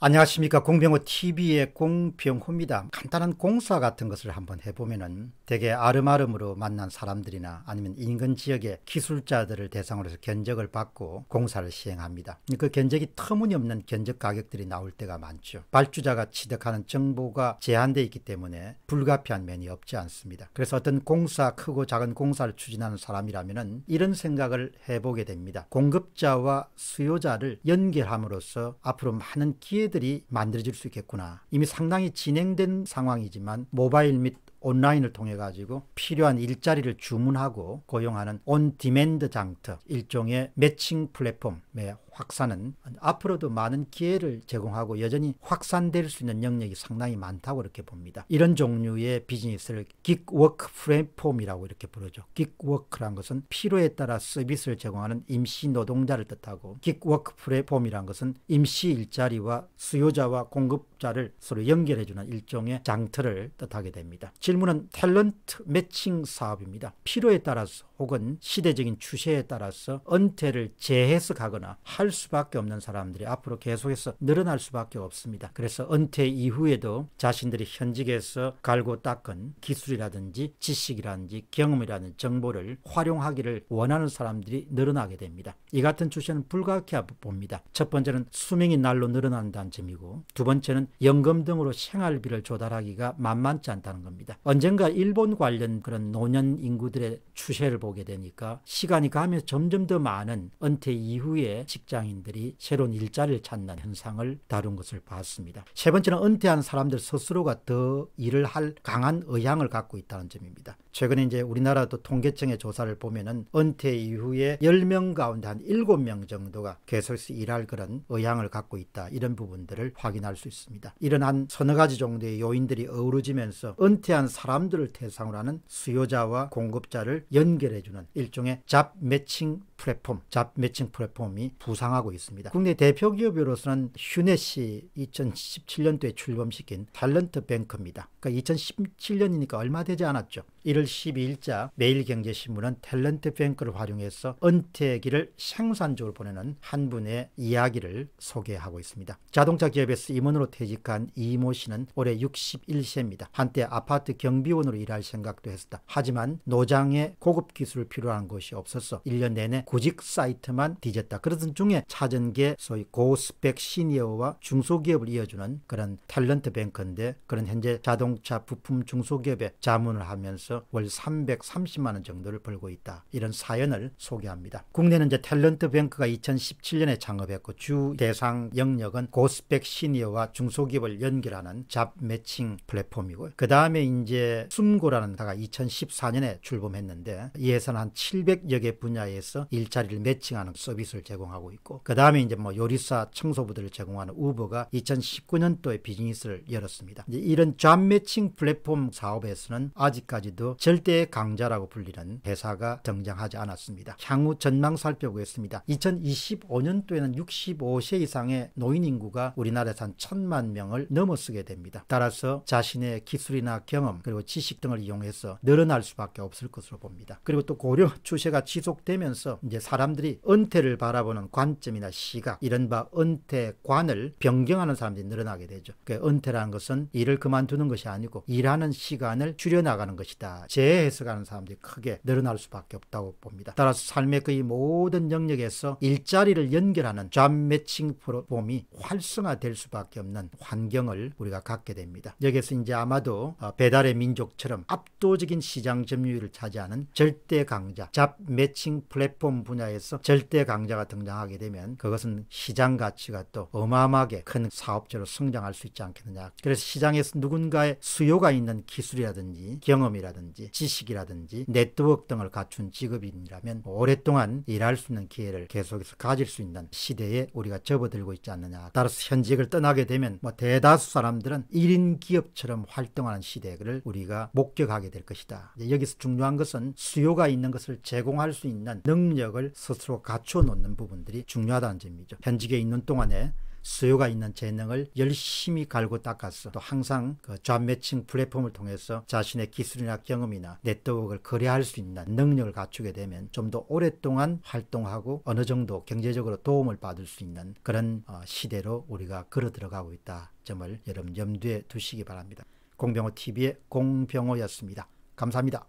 안녕하십니까 공병호 TV의 공병호입니다. 간단한 공사 같은 것을 한번 해보면은 대개 아름아름으로 만난 사람들이나 아니면 인근 지역의 기술자들을 대상으로 해서 견적을 받고 공사를 시행합니다. 그 견적이 터무니없는 견적 가격들이 나올 때가 많죠. 발주자가 취득하는 정보가 제한되어 있기 때문에 불가피한 면이 없지 않습니다. 그래서 어떤 공사 크고 작은 공사를 추진하는 사람이라면은 이런 생각을 해보게 됩니다. 공급자와 수요자를 연결함으로써 앞으로 많은 기회 체계들이 만들어질 수 있겠구나. 이미 상당히 진행된 상황이지만 모바일 및 온라인을 통해 가지고 필요한 일자리를 주문하고 고용하는 온 디맨드 장터, 일종의 매칭 플랫폼, 네, 확산은 앞으로도 많은 기회를 제공하고 여전히 확산될 수 있는 영역이 상당히 많다고 이렇게 봅니다. 이런 종류의 비즈니스를 기크워크 플랫폼이라고 이렇게 부르죠. 기크워크란 것은 필요에 따라 서비스를 제공하는 임시 노동자를 뜻하고 기크워크 플랫폼이란 것은 임시 일자리와 수요자와 공급자를 서로 연결해주는 일종의 장터를 뜻하게 됩니다. 질문은 탤런트 매칭 사업입니다. 필요에 따라서 혹은 시대적인 추세에 따라서 은퇴를 재해석하거나 할 수밖에 없는 사람들이 앞으로 계속해서 늘어날 수밖에 없습니다. 그래서 은퇴 이후에도 자신들이 현직에서 갈고 닦은 기술이라든지 지식이라든지 경험이라는 정보를 활용하기를 원하는 사람들이 늘어나게 됩니다. 이 같은 추세는 불가케 봅니다. 첫 번째는 수명이 날로 늘어난다는 점이고 두 번째는 연금 등으로 생활비를 조달하기가 만만치 않다는 겁니다. 언젠가 일본 관련 그런 노년 인구들의 추세를 보면 보게 되니까 시간이 가면 점점 더 많은 은퇴 이후에 직장인들이 새로운 일자리를 찾는 현상을 다룬 것을 봤습니다. 세 번째는 은퇴한 사람들 스스로가 더 일을 할 강한 의향을 갖고 있다는 점입니다. 최근에 이제 우리나라도 통계청의 조사를 보면은 은퇴 이후에 10명 가운데 한 7명 정도가 계속해서 일할 그런 의향을 갖고 있다. 이런 부분들을 확인할 수 있습니다. 이런 한 서너 가지 정도의 요인들이 어우러지면서 은퇴한 사람들을 대상으로 하는 수요자와 공급자를 연결해주는 일종의 잡 매칭 플랫폼, 잡 매칭 플랫폼이 부상하고 있습니다. 국내 대표 기업으로서는 휴넷이 2017년도에 출범시킨 탤런트 뱅크입니다. 그러니까 2017년이니까 얼마 되지 않았죠. 1월 12일자 매일경제신문은 탤런트 뱅크를 활용해서 은퇴기를 생산적으로 보내는 한 분의 이야기를 소개하고 있습니다. 자동차 기업에서 임원으로 퇴직한 이모 씨는 올해 61세입니다. 한때 아파트 경비원으로 일할 생각도 했었다. 하지만 노장의 고급 기술을 필요한 것이 없어서 1년 내내 구직 사이트만 뒤졌다. 그러던 중에 찾은 게 소위 고스펙 시니어와 중소기업을 이어주는 그런 탤런트 뱅크인데 그런 현재 자동차 부품 중소기업에 자문을 하면서 월 330만 원 정도를 벌고 있다. 이런 사연을 소개합니다. 국내는 이제 탤런트 뱅크가 2017년에 창업했고 주 대상 영역은 고스펙 시니어와 중소기업을 연결하는 잡 매칭 플랫폼이고 그 다음에 이제 숨고라는 다가 2014년에 출범했는데 예산 한 700여 개 분야에서 일자리를 매칭하는 서비스를 제공하고 있고 그 다음에 이제 뭐 요리사 청소부들을 제공하는 우버가 2019년도에 비즈니스를 열었습니다. 이런 잡 매칭 플랫폼 사업에서는 아직까지도 절대 강자라고 불리는 회사가 등장하지 않았습니다. 향후 전망 살펴보겠습니다. 2025년도에는 65세 이상의 노인 인구가 우리나라에서 한 천만 명을 넘어서게 됩니다. 따라서 자신의 기술이나 경험 그리고 지식 등을 이용해서 늘어날 수밖에 없을 것으로 봅니다. 그리고 또 고령 추세가 지속되면서 이제 사람들이 은퇴를 바라보는 관점이나 시각, 이른바 은퇴관을 변경하는 사람들이 늘어나게 되죠. 그러니까 은퇴라는 것은 일을 그만두는 것이 아니고 일하는 시간을 줄여나가는 것이다. 재해석하는 사람들이 크게 늘어날 수밖에 없다고 봅니다. 따라서 삶의 거의 모든 영역에서 일자리를 연결하는 잡매칭 프로폼이 활성화될 수밖에 없는 환경을 우리가 갖게 됩니다. 여기서 이제 아마도 어, 배달의 민족처럼 압도적인 시장 점유율을 차지하는 절대 강자 잡매칭 플랫폼 분야에서 절대 강자가 등장하게 되면 그것은 시장 가치가 또 어마어마하게 큰 사업체로 성장할 수 있지 않겠느냐. 그래서 시장에서 누군가의 수요가 있는 기술이라든지 경험이라든지 지식이라든지 네트워크 등을 갖춘 직업인이라면 오랫동안 일할 수 있는 기회를 계속해서 가질 수 있는 시대에 우리가 접어들고 있지 않느냐. 따라서 현직을 떠나게 되면 뭐 대다수 사람들은 1인 기업처럼 활동하는 시대를 우리가 목격하게 될 것이다. 여기서 중요한 것은 수요가 있는 것을 제공할 수 있는 능력 능력을 스스로 갖춰 놓는 부분들이 중요하다는 점이죠. 현직에 있는 동안에 수요가 있는 재능을 열심히 갈고 닦아서 또 항상 그 좌매칭 플랫폼을 통해서 자신의 기술이나 경험이나 네트워크를 거래할 수 있는 능력을 갖추게 되면 좀 더 오랫동안 활동하고 어느 정도 경제적으로 도움을 받을 수 있는 그런 어, 시대로 우리가 걸어 들어가고 있다. 점을 여러분 염두에 두시기 바랍니다. 공병호 TV의 공병호였습니다. 감사합니다.